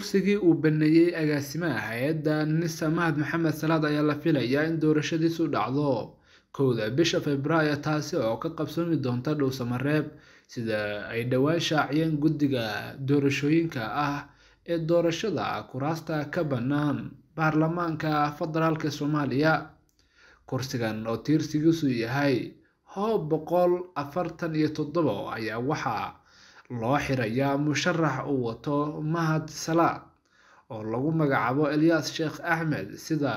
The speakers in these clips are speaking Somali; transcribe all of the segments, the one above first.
kursigii uu baneeyey agaasimaha hay-adda nisa mahad maxamed salaad ayaa la filayaa in doorashadiisu dhacdo kowda bisha febraayo taasi oo ka qabsoomi doonta dhowsamareeb sida ay dhowaan shaaciyeen guddiga doorashooyinka ah ee doorashada kuraasta ka bannaan baarlamaanka federaalk soomaaliya kursigan oo tiirsigiisu yahay hoob boqol afartan iyo toddoba ayaa waxaa loo xirayaa musharax uu wato mahad salaad oo lagu magacaabo elyaas sheekh axmed sida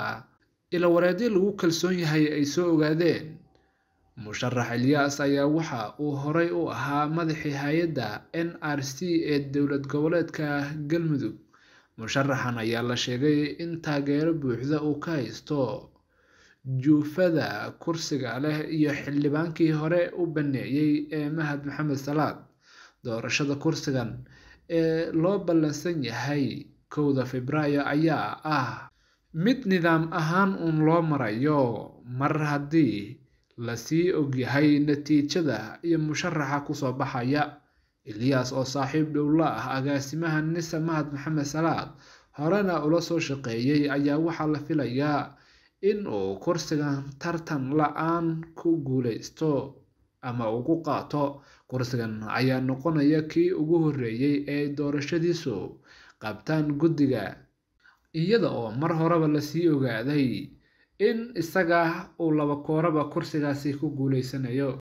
ilawareedyo lagu kalsoon yahay ay soo ogaadeen musharax elyaas ayaa waxa uu horey u ahaa madaxii hay-adda n r c ee dowlad goboleedka galmudug musharaxan ayaa la sheegay in taageero buuxda uu ka haysto juufada kursiga leh iyo xildhibaankii hore u baneeyey ee mahad maxamed salaad doorashada kursigan ee loo ballansan yahay kowda febraayo ayaa ah mid nidaam ahaan uun loo marayo mar haddii lasii ogyahay natiijada iyo musharaxa kusoo baxaya ilyaas oo saaxiib dhowla ah agaasimaha nise mahad maxamed salaad horena ula soo shaqeeyey ayaa waxaa la filayaa in uu kursigan tartan la-aan ku guulaysto ama ugu qaato kursigan ayaa noqonaya kii ugu horreeyey ee doorashadiisu qabtaan guddiga iyada oo mar horeba lasii ogaaday in isaga uu laba kooraba kursigaasi ku guulaysanayo